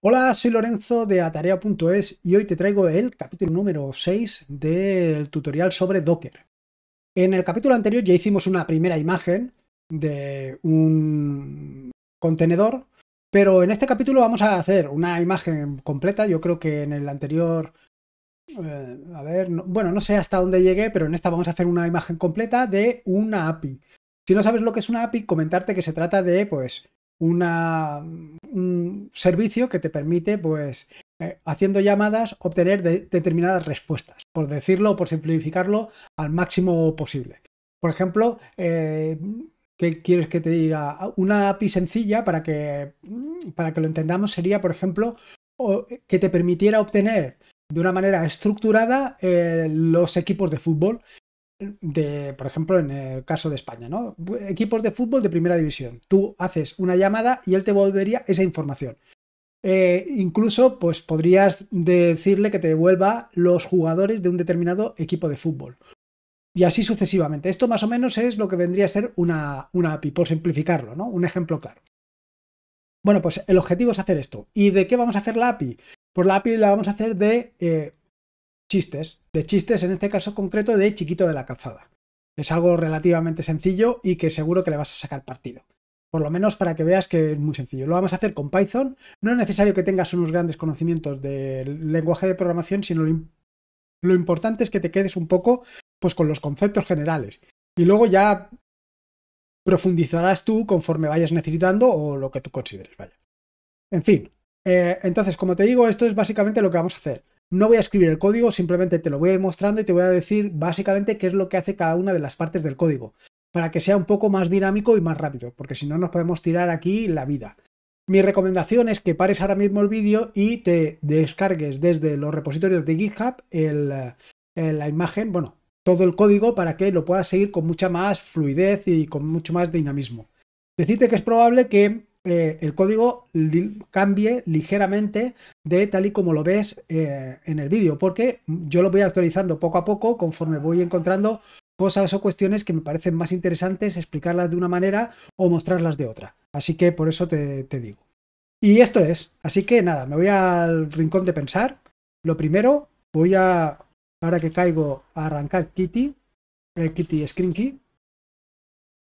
Hola, soy Lorenzo de Atarea.es y hoy te traigo el capítulo número 6 del tutorial sobre Docker. En el capítulo anterior ya hicimos una primera imagen de un contenedor, pero en este capítulo vamos a hacer una imagen completa. Yo creo que en el anterior eh, a ver, bueno, no sé hasta dónde llegué, pero en esta vamos a hacer una imagen completa de una API. Si no sabes lo que es una API, comentarte que se trata de, pues, un servicio que te permite, pues, eh, haciendo llamadas, obtener determinadas respuestas, por decirlo, o por simplificarlo al máximo posible. Por ejemplo, eh, ¿qué quieres que te diga? Una API sencilla para que, para que lo entendamos sería, por ejemplo, que te permitiera obtener de una manera estructurada eh, los equipos de fútbol por ejemplo, en el caso de España, ¿no? Equipos de fútbol de primera división. Tú haces una llamada y él te volvería esa información. Eh, incluso, pues podrías decirle que te devuelva los jugadores de un determinado equipo de fútbol. Y así sucesivamente. Esto más o menos es lo que vendría a ser una, API, por simplificarlo, ¿no? Un ejemplo claro. Bueno, pues el objetivo es hacer esto. ¿Y de qué vamos a hacer la API? Pues la API la vamos a hacer de eh, chistes, de chistes en este caso concreto de Chiquito de la Calzada. Es algo relativamente sencillo y que seguro que le vas a sacar partido. Por lo menos para que veas que es muy sencillo. Lo vamos a hacer con Python. No es necesario que tengas unos grandes conocimientos del lenguaje de programación, sino lo, importante es que te quedes un poco pues, con los conceptos generales. Y luego ya profundizarás tú conforme vayas necesitando o lo que tú consideres, vaya. En fin, eh, entonces, como te digo, esto es básicamente lo que vamos a hacer. No voy a escribir el código, simplemente te lo voy a ir mostrando y te voy a decir básicamente qué es lo que hace cada una de las partes del código, para que sea un poco más dinámico y más rápido, porque si no nos podemos tirar aquí la vida. Mi recomendación es que pares ahora mismo el vídeo y te descargues desde los repositorios de GitHub eh, la imagen, bueno, todo el código para que lo puedas seguir con mucha más fluidez y con mucho más dinamismo. Decirte que es probable que eh, el código cambie ligeramente de tal y como lo ves eh, en el vídeo, porque yo lo voy actualizando poco a poco conforme voy encontrando cosas o cuestiones que me parecen más interesantes explicarlas de una manera o mostrarlas de otra. Así que por eso te, digo. Y esto es, así que nada, me voy al rincón de pensar. Lo primero, voy a, ahora que caigo, a arrancar Kitty, eh, Kitty Screen Key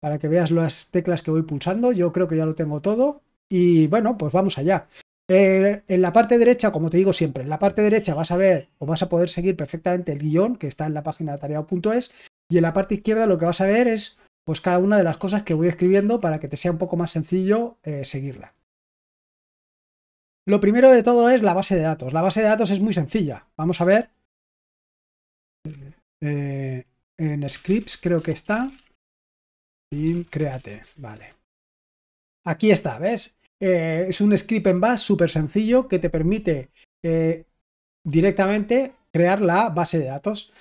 para que veas las teclas que voy pulsando. Yo creo que ya lo tengo todo. Y bueno, pues vamos allá. Eh, en la parte derecha, como te digo siempre, en la parte derecha vas a ver o vas a poder seguir perfectamente el guión que está en la página tareao.es y en la parte izquierda lo que vas a ver es pues cada una de las cosas que voy escribiendo para que te sea un poco más sencillo eh, seguirla. Lo primero de todo es la base de datos. La base de datos es muy sencilla. Vamos a ver. Eh, en scripts creo que está y créate, vale. Aquí está, ¿ves? Eh, es un script en base súper sencillo que te permite eh, directamente crear la base de datos.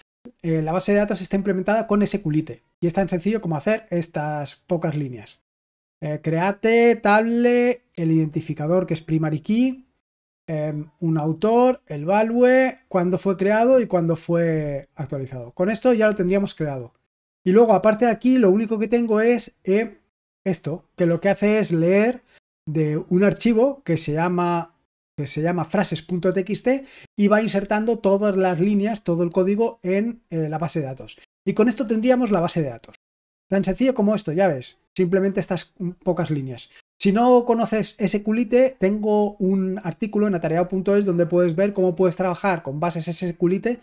Eh, la base de datos está implementada con SQLite y es tan sencillo como hacer estas pocas líneas. create, table, el identificador que es primary key, em, un autor, el value, cuándo fue creado y cuándo fue actualizado. Con esto ya lo tendríamos creado. Y luego, aparte de aquí, lo único que tengo es eh, esto, que lo que hace es leer de un archivo que se llama que se llama frases.txt y va insertando todas las líneas, todo el código en eh, la base de datos. Y con esto tendríamos la base de datos. Tan sencillo como esto, ya ves, simplemente estas pocas líneas. Si no conoces ese tengo un artículo en atareado.es donde puedes ver cómo puedes trabajar con bases SQLite,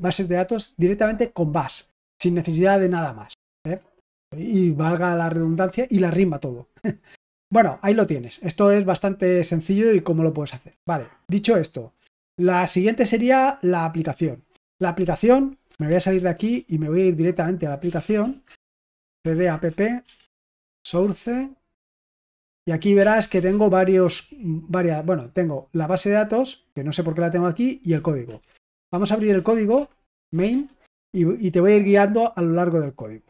bases de datos directamente con BAS sin necesidad de nada más. ¿eh? Y valga la redundancia y la rima todo. bueno, ahí lo tienes. Esto es bastante sencillo y cómo lo puedes hacer. Vale, dicho esto, la siguiente sería la aplicación. La aplicación, me voy a salir de aquí y me voy a ir directamente a la aplicación. CD app, source. Y aquí verás que tengo varios, varias, bueno, tengo la base de datos, que no sé por qué la tengo aquí, y el código. Vamos a abrir el código main y, te voy a ir guiando a lo largo del código.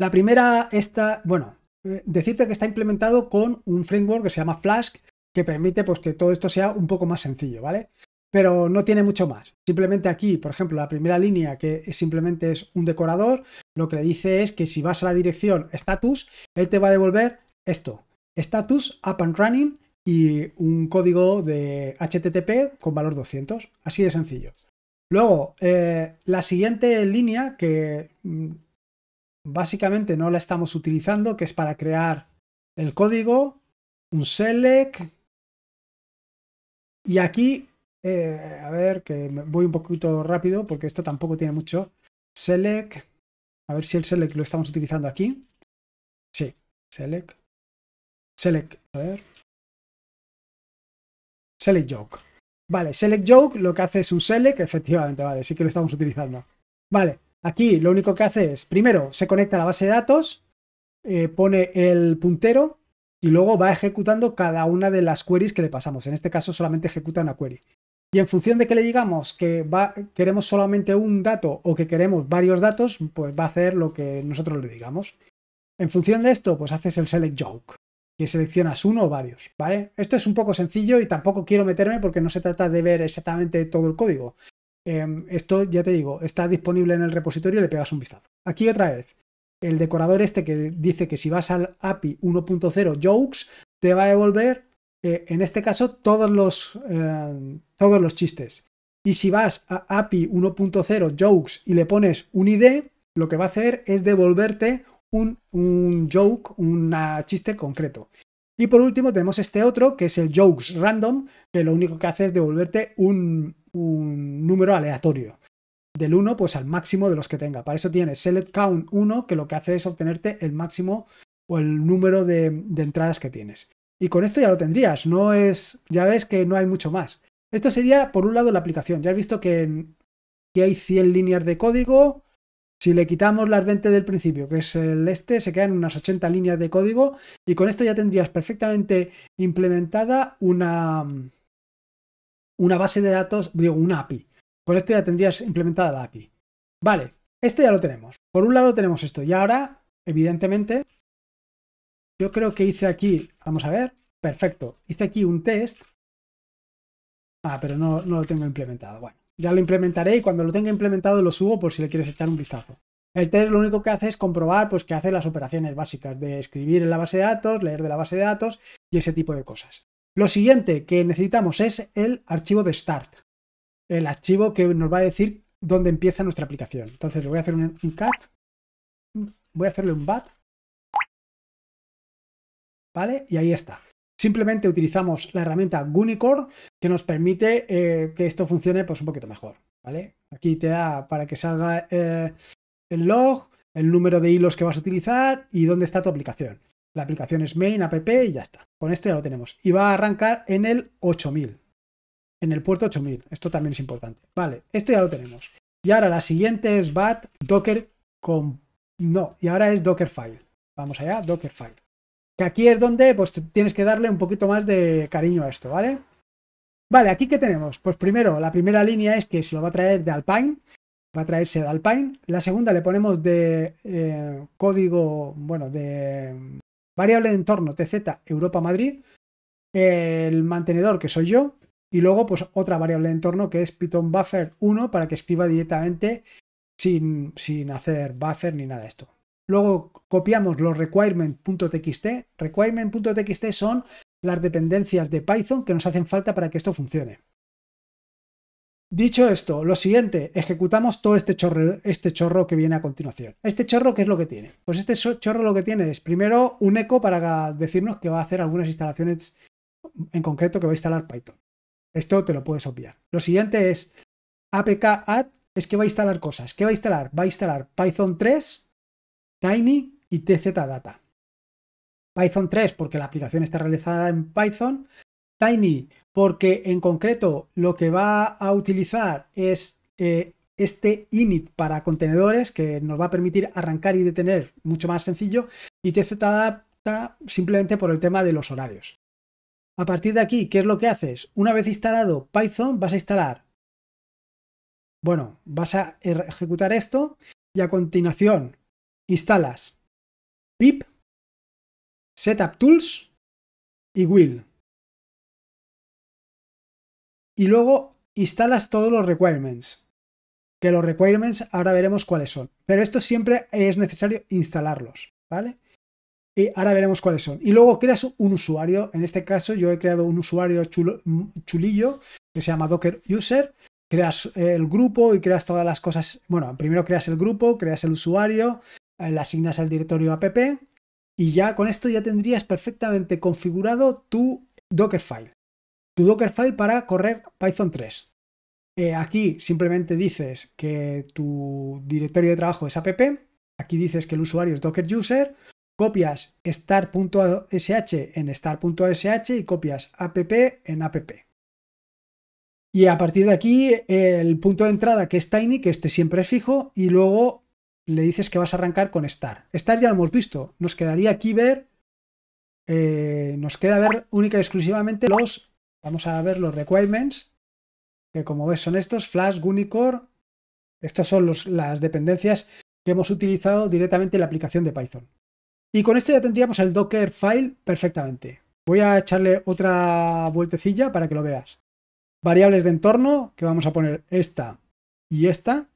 La primera está, bueno, eh, decirte que está implementado con un framework que se llama Flask, que permite pues, que todo esto sea un poco más sencillo, ¿vale? Pero no tiene mucho más. Simplemente aquí, por ejemplo, la primera línea que simplemente es un decorador, lo que le dice es que si vas a la dirección status, él te va a devolver esto, status up and running y un código de HTTP con valor 200. Así de sencillo. Luego, eh, la siguiente línea que mm, básicamente no la estamos utilizando, que es para crear el código, un select. Y aquí, eh, a ver, que voy un poquito rápido porque esto tampoco tiene mucho. Select, a ver si el select lo estamos utilizando aquí. Sí, select. Select, a ver. Select joke. Vale, select joke lo que hace es un select, efectivamente, vale, sí que lo estamos utilizando. Vale, aquí lo único que hace es, primero, se conecta a la base de datos, eh, pone el puntero y luego va ejecutando cada una de las queries que le pasamos. En este caso solamente ejecuta una query. Y en función de que le digamos que queremos solamente un dato o que queremos varios datos, pues va a hacer lo que nosotros le digamos. En función de esto, pues haces el select joke que seleccionas uno o varios, ¿vale? Esto es un poco sencillo y tampoco quiero meterme porque no se trata de ver exactamente todo el código. Em, esto, ya te digo, está disponible en el repositorio y le pegas un vistazo. Aquí otra vez, el decorador este que dice que si vas al API 1.0 jokes, te va a devolver, eh, en este caso, todos los, em, todos los chistes. Y si vas a API 1.0 jokes y le pones un ID, lo que va a hacer es devolverte un, joke, un chiste concreto. Y por último tenemos este otro, que es el Jokes Random, que lo único que hace es devolverte un, número aleatorio. Del 1 pues al máximo de los que tenga. Para eso tienes Select Count 1, que lo que hace es obtenerte el máximo o el número de, entradas que tienes. Y con esto ya lo tendrías, no es. Ya ves que no hay mucho más. Esto sería, por un lado, la aplicación. Ya has visto que, que hay 100 líneas de código, si le quitamos las 20 del principio, que es el este, se quedan unas 80 líneas de código y con esto ya tendrías perfectamente implementada una, una base de datos, digo, una API. Con esto ya tendrías implementada la API. Vale, esto ya lo tenemos. Por un lado tenemos esto y ahora, evidentemente, yo creo que hice aquí, vamos a ver, perfecto, hice aquí un test. Ah, pero no, no lo tengo implementado. Bueno. Ya lo implementaré y cuando lo tenga implementado lo subo por si le quieres echar un vistazo. El test lo único que hace es comprobar pues, que hace las operaciones básicas de escribir en la base de datos, leer de la base de datos y ese tipo de cosas. Lo siguiente que necesitamos es el archivo de start, el archivo que nos va a decir dónde empieza nuestra aplicación. Entonces le voy a hacer un, un cat, voy a hacerle un bat, ¿vale? Y ahí está. Simplemente utilizamos la herramienta Gunicore que nos permite eh, que esto funcione pues, un poquito mejor. ¿vale? Aquí te da para que salga eh, el log, el número de hilos que vas a utilizar y dónde está tu aplicación. La aplicación es main, app y ya está. Con esto ya lo tenemos. Y va a arrancar en el 8000. En el puerto 8000. Esto también es importante. Vale, esto ya lo tenemos. Y ahora la siguiente es bat docker con... No, y ahora es dockerfile. Vamos allá, dockerfile. Que aquí es donde pues, tienes que darle un poquito más de cariño a esto, ¿vale? Vale, aquí que tenemos? Pues primero, la primera línea es que se lo va a traer de Alpine, va a traerse de Alpine. La segunda le ponemos de eh, código, bueno, de mm, variable de entorno TZ Europa Madrid, el mantenedor que soy yo, y luego pues otra variable de entorno que es Python Buffer 1 para que escriba directamente sin, sin hacer buffer ni nada de esto. Luego copiamos los requirement.txt. Requirement.txt son las dependencias de Python que nos hacen falta para que esto funcione. Dicho esto, lo siguiente, ejecutamos todo este chorro, este chorro que viene a continuación. ¿Este chorro qué es lo que tiene? Pues este chorro lo que tiene es primero un eco para decirnos que va a hacer algunas instalaciones en concreto que va a instalar Python. Esto te lo puedes obviar. Lo siguiente es apk add, es que va a instalar cosas. ¿Qué va a instalar? Va a instalar Python 3, Tiny y TZData. Python 3 porque la aplicación está realizada en Python. Tiny porque en concreto lo que va a utilizar es eh, este init para contenedores que nos va a permitir arrancar y detener mucho más sencillo. Y TZData simplemente por el tema de los horarios. A partir de aquí, ¿qué es lo que haces? Una vez instalado Python, vas a instalar. Bueno, vas a ejecutar esto y a continuación Instalas pip, setup tools y will. Y luego instalas todos los requirements. Que los requirements ahora veremos cuáles son. Pero esto siempre es necesario instalarlos, ¿vale? Y ahora veremos cuáles son. Y luego creas un usuario. En este caso yo he creado un usuario chulillo que se llama Docker User. Creas el grupo y creas todas las cosas. Bueno, primero creas el grupo, creas el usuario, eh, le asignas al directorio app y ya con esto ya tendrías perfectamente configurado tu docker file, Tu file para correr Python 3. Eh, aquí simplemente dices que tu directorio de trabajo es app, aquí dices que el usuario es Docker User, copias start.sh en start.sh y copias app en app. Y a partir de aquí, el punto de entrada que es Tiny, que este siempre es fijo, y luego le dices que vas a arrancar con Star. Star ya lo hemos visto. Nos quedaría aquí ver. Eh, nos queda ver única y exclusivamente los. Vamos a ver los requirements. Que como ves son estos: Flash, Gunicore. estas son las dependencias que hemos utilizado directamente en la aplicación de Python. Y con esto ya tendríamos el Docker file perfectamente. Voy a echarle otra vueltecilla para que lo veas. Variables de entorno, que vamos a poner esta y esta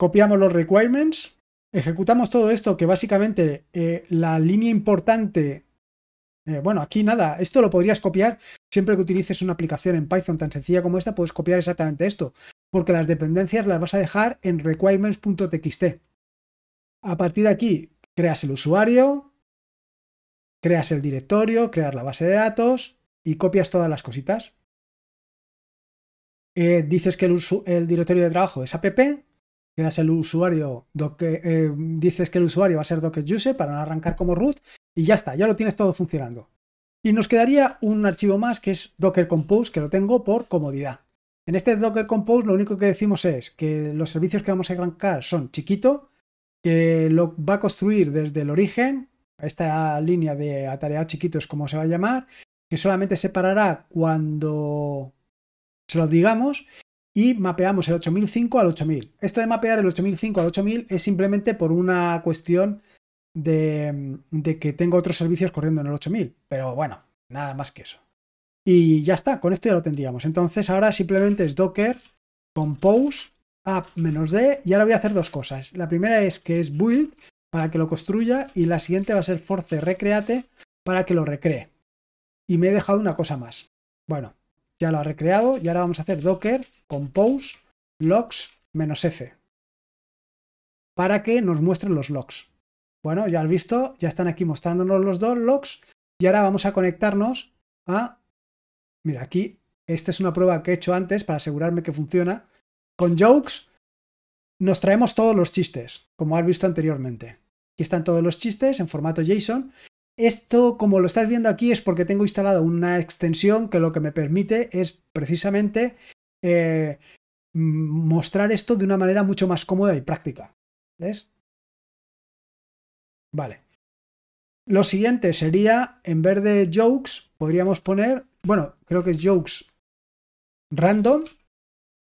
copiamos los requirements, ejecutamos todo esto que básicamente eh, la línea importante, eh, bueno, aquí nada, esto lo podrías copiar siempre que utilices una aplicación en Python tan sencilla como esta, puedes copiar exactamente esto, porque las dependencias las vas a dejar en requirements.txt. A partir de aquí, creas el usuario, creas el directorio, creas la base de datos y copias todas las cositas. Eh, dices que el directorio de trabajo es app, el usuario, eh, dices que el usuario va a ser docker user para no arrancar como root y ya está, ya lo tienes todo funcionando. Y nos quedaría un archivo más que es docker compose, que lo tengo por comodidad. En este docker compose lo único que decimos es que los servicios que vamos a arrancar son chiquito, que lo va a construir desde el origen, esta línea de atareado chiquito es como se va a llamar, que solamente se parará cuando se lo digamos y mapeamos el 8005 al 8000. Esto de mapear el 8005 al 8000 es simplemente por una cuestión mm, de, que tengo otros servicios corriendo en el 8000, pero bueno, nada más que eso. Y ya está, con esto ya lo tendríamos. Entonces ahora simplemente es docker compose app-d y ahora voy a hacer dos cosas. La primera es que es build para que lo construya y la siguiente va a ser force recreate para que lo recree. Y me he dejado una cosa más. Bueno, ya lo ha recreado y ahora vamos a hacer docker compose logs -f para que nos muestren los logs. Bueno, ya has visto, ya están aquí mostrándonos los dos logs y ahora vamos a conectarnos a... Mira, aquí, esta es una prueba que he hecho antes para asegurarme que funciona. Con jokes nos traemos todos los chistes, como has visto anteriormente. Aquí están todos los chistes en formato JSON esto, como lo estás viendo aquí, es porque tengo instalada una extensión que lo que me permite es precisamente eh, mostrar esto de una manera mucho más cómoda y práctica. ¿Ves? Vale. Lo siguiente sería, en vez de jokes, podríamos poner, bueno, creo que es jokes random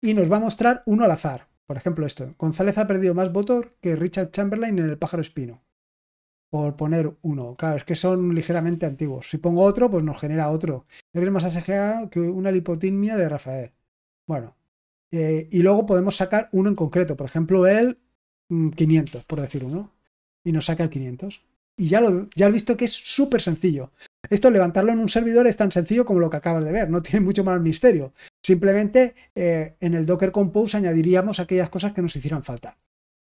y nos va a mostrar uno al azar. Por ejemplo, esto. González ha perdido más votos que Richard Chamberlain en el pájaro espino por poner uno. Claro, es que son ligeramente antiguos. Si pongo otro, pues nos genera otro. Es más que una lipotimia de Rafael. Bueno, eh, y luego podemos sacar uno en concreto, por ejemplo, el 500, mm, por decir uno, y nos saca el 500. Y ya, lo, ya has visto que es súper sencillo. Esto, levantarlo en un servidor es tan sencillo como lo que acabas de ver, no tiene mucho más misterio. Simplemente eh, en el Docker Compose añadiríamos aquellas cosas que nos hicieran falta.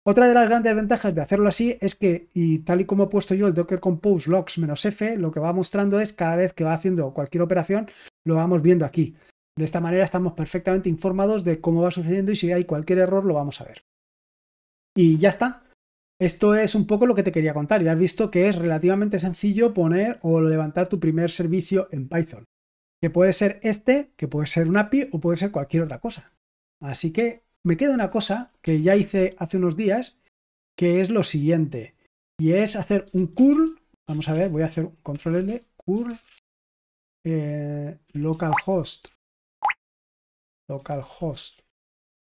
Otra de las grandes ventajas de hacerlo así es que, y tal y como he puesto yo el Docker Compose logs -f, lo que va mostrando es cada vez que va haciendo cualquier operación, lo vamos viendo aquí. De esta manera estamos perfectamente informados de cómo va sucediendo y si hay cualquier error lo vamos a ver. Y ya está. Esto es un poco lo que te quería contar. Ya has visto que es relativamente sencillo poner o levantar tu primer servicio en Python. Que puede ser este, que puede ser un API o puede ser cualquier otra cosa. Así que me queda una cosa que ya hice hace unos días, que es lo siguiente. Y es hacer un curl. Vamos a ver, voy a hacer un control L, curl, eh, localhost, localhost,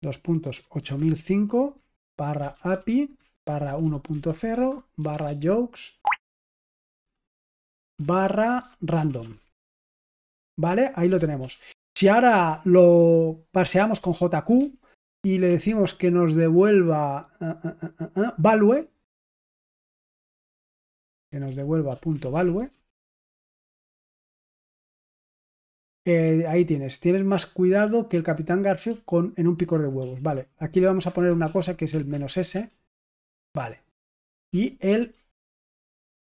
2.8005, puntos, barra API, barra 1.0, barra jokes, barra random. ¿Vale? Ahí lo tenemos. Si ahora lo parseamos con JQ, y le decimos que nos devuelva ah, ah, ah, value, que nos devuelva punto value. Eh, ahí tienes, tienes más cuidado que el Capitán Garfield con, en un picor de huevos. Vale, aquí le vamos a poner una cosa que es el menos S. Vale. Y el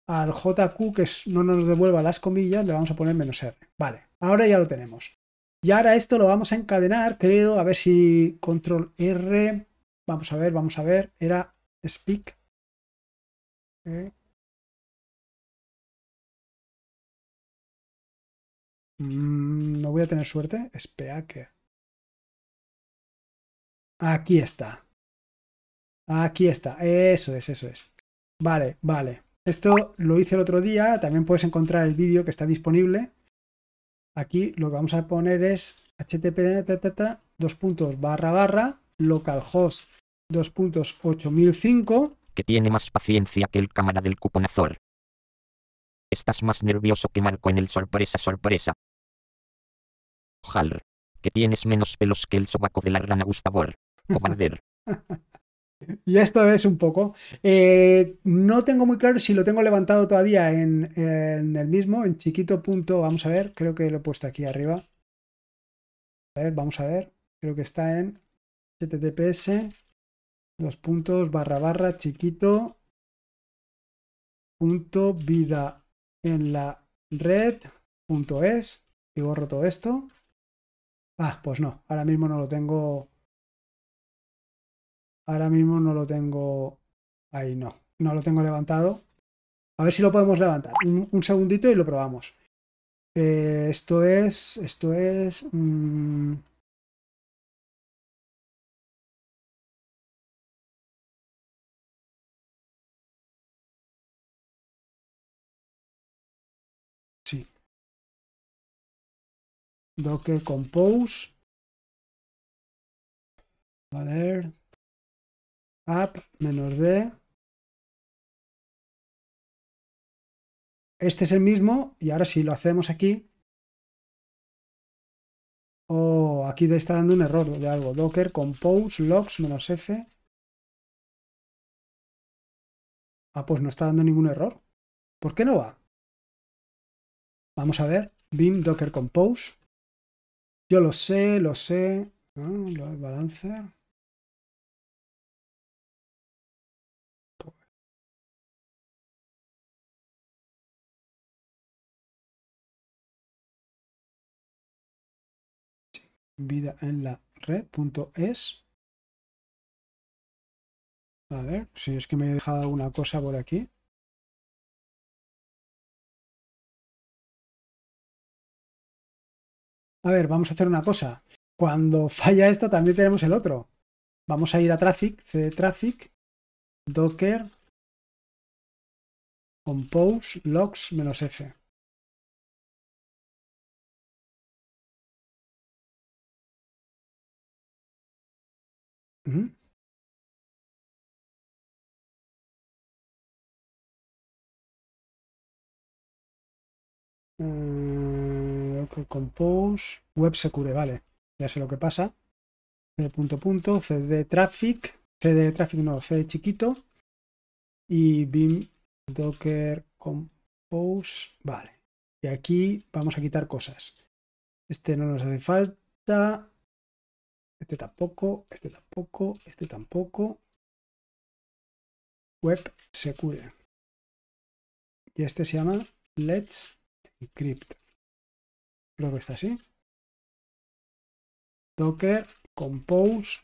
al JQ que no nos devuelva las comillas, le vamos a poner menos R. Vale, ahora ya lo tenemos. Y ahora esto lo vamos a encadenar, creo, a ver si control R, vamos a ver, vamos a ver, era speak. Eh. Mm, no voy a tener suerte, que... Aquí está. Aquí está, eso es, eso es. Vale, vale. Esto lo hice el otro día, también puedes encontrar el vídeo que está disponible. Aquí lo que vamos a poner es http dos puntos barra barra localhost dos puntos Que tiene más paciencia que el cámara del cuponazor. Estás más nervioso que Marco en el sorpresa sorpresa. Que tienes menos pelos que el sobaco de la rana Gustavor. Cobarder. Y esto es un poco. Eh, no tengo muy claro si lo tengo levantado todavía en, el mismo, en chiquito punto. Vamos a ver, creo que lo he puesto aquí arriba. A ver, vamos a ver. Creo que está en https dos puntos barra barra chiquito vida en la red punto es. Y borro todo esto. Ah, pues no, ahora mismo no lo tengo Ahora mismo no lo tengo ahí, no. No lo tengo levantado. A ver si lo podemos levantar. Un, segundito y lo probamos. Eh, esto es. Esto es. Mm. Sí. Docker Compose. A ver app menos d. Este es el mismo y ahora si lo hacemos aquí, oh, aquí está dando un error de algo. Docker compose logs menos f. Ah, pues no está dando ningún error. ¿Por qué no va? Vamos a ver. Bim docker compose. Yo lo sé, lo sé. Ah, lo balance. vida en la red.es. A ver, si es que me he dejado alguna cosa por aquí. A ver, vamos a hacer una cosa. Cuando falla esto también tenemos el otro. Vamos a ir a traffic, cd traffic, docker, compose, logs, menos f. Mm, compose, web secure, vale. Ya sé lo que pasa. El punto punto, cd traffic, cd traffic no, cd chiquito. Y bim docker compose, vale. Y aquí vamos a quitar cosas. Este no nos hace falta. Este tampoco, este tampoco, este tampoco. Web Secure. Y este se llama Let's Encrypt. Creo que está así. Docker Compose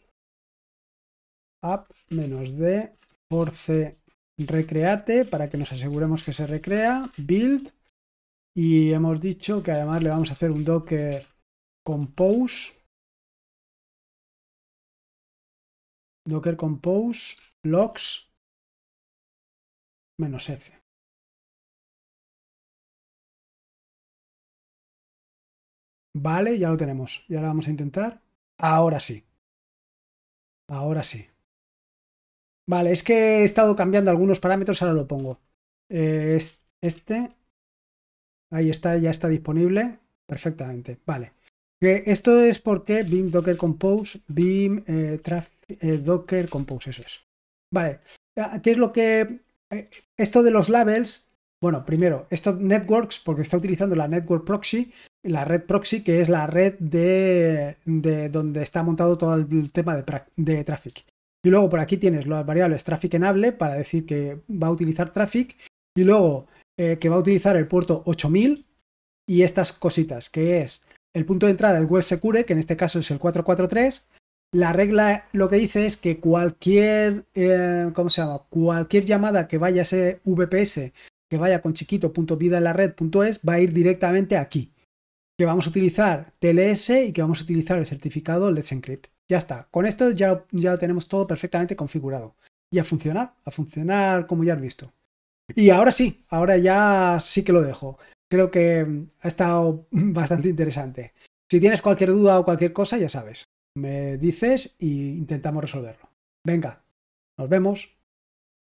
app -d force recreate para que nos aseguremos que se recrea build y hemos dicho que además le vamos a hacer un docker compose docker compose logs menos f. Vale, ya lo tenemos. Y ahora vamos a intentar. Ahora sí. Ahora sí. Vale, es que he estado cambiando algunos parámetros, ahora lo pongo. Eh, este. Ahí está, ya está disponible. Perfectamente, vale. Esto es porque Beam Docker Compose, Beam eh, Traffic eh, Docker Docker es, Vale, ah, ¿qué es lo que... Eh, esto de los labels, bueno, primero, esto networks, porque está utilizando la network proxy, la red proxy, que es la red de, donde está montado todo el tema de, de traffic. Y luego por aquí tienes las variables traffic enable para decir que va a utilizar traffic. Y luego eh, que va a utilizar el puerto 8000 y estas cositas, que es el punto de entrada del web secure, que en este caso es el 443, la regla lo que dice es que cualquier, eh, se llama? Cualquier llamada que vaya a ese VPS, que vaya con chiquito.vida en la va a ir directamente aquí. Que vamos a utilizar TLS y que vamos a utilizar el certificado Let's Encrypt. Ya está. Con esto ya, ya lo tenemos todo perfectamente configurado. Y a funcionar, a funcionar como ya has visto. Y ahora sí, ahora ya sí que lo dejo. Creo que mm, ha estado bastante interesante. Si tienes cualquier duda o cualquier cosa, ya sabes me dices y intentamos resolverlo. Venga, nos vemos.